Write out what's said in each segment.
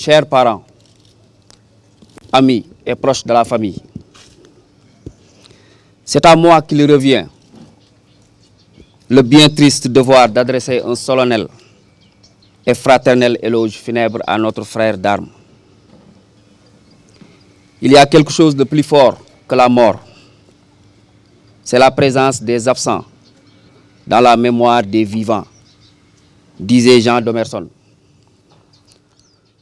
chers parents, amis et proches de la famille, c'est à moi qu'il revient le bien triste devoir d'adresser un solennel et fraternel éloge funèbre à notre frère d'armes. Il y a quelque chose de plus fort que la mort. C'est la présence des absents dans la mémoire des vivants, disait Jean d'Omerson.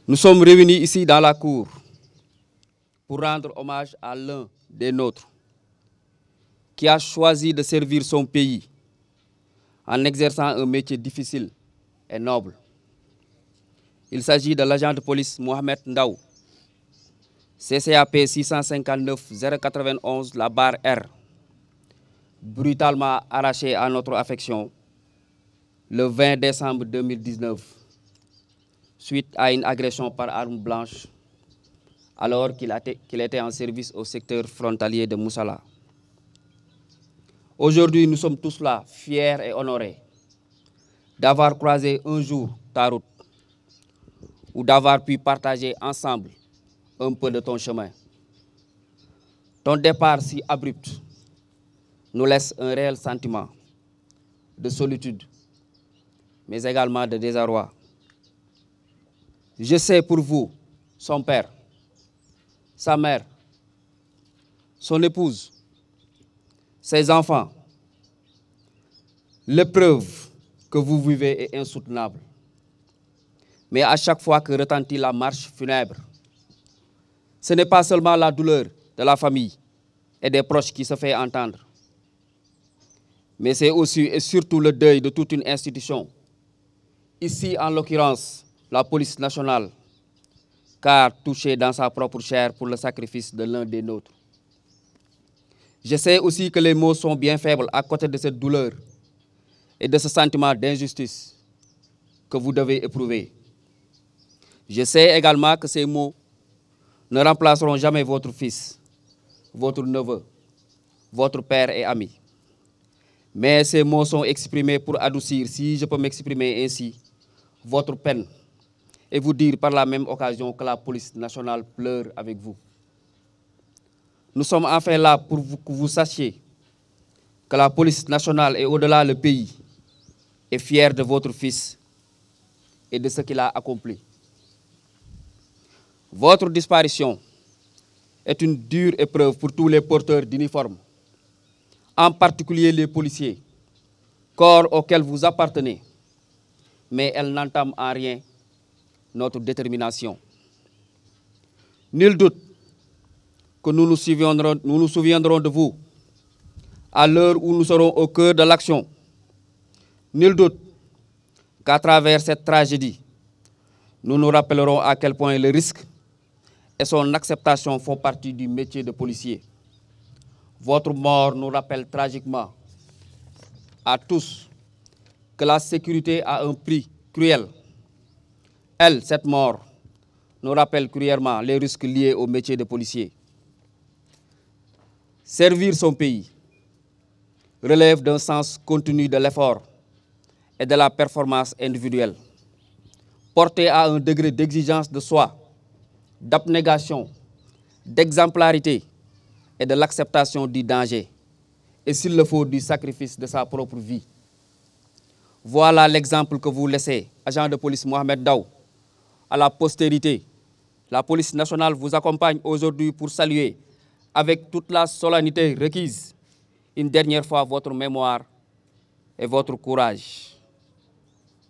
Nous sommes réunis ici dans la cour pour rendre hommage à l'un des nôtres qui a choisi de servir son pays en exerçant un métier difficile et noble. Il s'agit de l'agent de police Mohamed Ndaou, CCAP 659-091, la barre R, brutalement arraché à notre affection le 20 décembre 2019 suite à une agression par arme blanche alors qu'il était en service au secteur frontalier de Moussala. Aujourd'hui, nous sommes tous là, fiers et honorés d'avoir croisé un jour ta route ou d'avoir pu partager ensemble un peu de ton chemin. Ton départ si abrupt nous laisse un réel sentiment de solitude, mais également de désarroi. Je sais pour vous son père, sa mère, son épouse, ses enfants. L'épreuve que vous vivez est insoutenable. Mais à chaque fois que retentit la marche funèbre, ce n'est pas seulement la douleur de la famille et des proches qui se fait entendre, mais c'est aussi et surtout le deuil de toute une institution. Ici, en l'occurrence, la police nationale, car touchée dans sa propre chair pour le sacrifice de l'un des nôtres. Je sais aussi que les mots sont bien faibles à côté de cette douleur et de ce sentiment d'injustice que vous devez éprouver. Je sais également que ces mots ne remplaceront jamais votre fils, votre neveu, votre père et ami. Mais ces mots sont exprimés pour adoucir, si je peux m'exprimer ainsi, votre peine et vous dire par la même occasion que la police nationale pleure avec vous. Nous sommes enfin là pour que vous sachiez que la police nationale et au-delà le pays est fière de votre fils et de ce qu'il a accompli. Votre disparition est une dure épreuve pour tous les porteurs d'uniformes, en particulier les policiers, corps auxquels vous appartenez, mais elle n'entame en rien notre détermination. Nul doute que nous nous souviendrons, de vous à l'heure où nous serons au cœur de l'action. Nul doute qu'à travers cette tragédie, nous nous rappellerons à quel point le risque et son acceptation font partie du métier de policier. Votre mort nous rappelle tragiquement à tous que la sécurité a un prix cruel elle, cette mort, nous rappelle cruellement les risques liés au métier de policier. Servir son pays relève d'un sens continu de l'effort et de la performance individuelle, porté à un degré d'exigence de soi, d'abnégation, d'exemplarité et de l'acceptation du danger, et s'il le faut, du sacrifice de sa propre vie. Voilà l'exemple que vous laissez, agent de police Mohamed Daou, à la postérité. La police nationale vous accompagne aujourd'hui pour saluer, avec toute la solennité requise, une dernière fois votre mémoire et votre courage.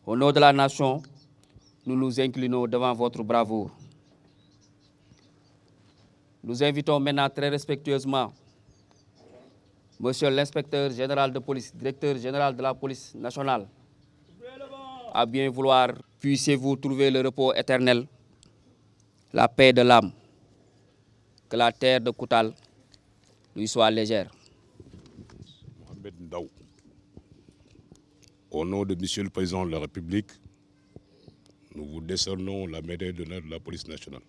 Au nom de la nation, nous nous inclinons devant votre bravoure. Nous invitons maintenant très respectueusement Monsieur l'inspecteur général de police, directeur général de la police nationale, à bien vouloir puissiez-vous trouver le repos éternel, la paix de l'âme, que la terre de Koutal lui soit légère. Mohamed au nom de Monsieur le Président de la République, nous vous décernons la médaille d'honneur de la police nationale.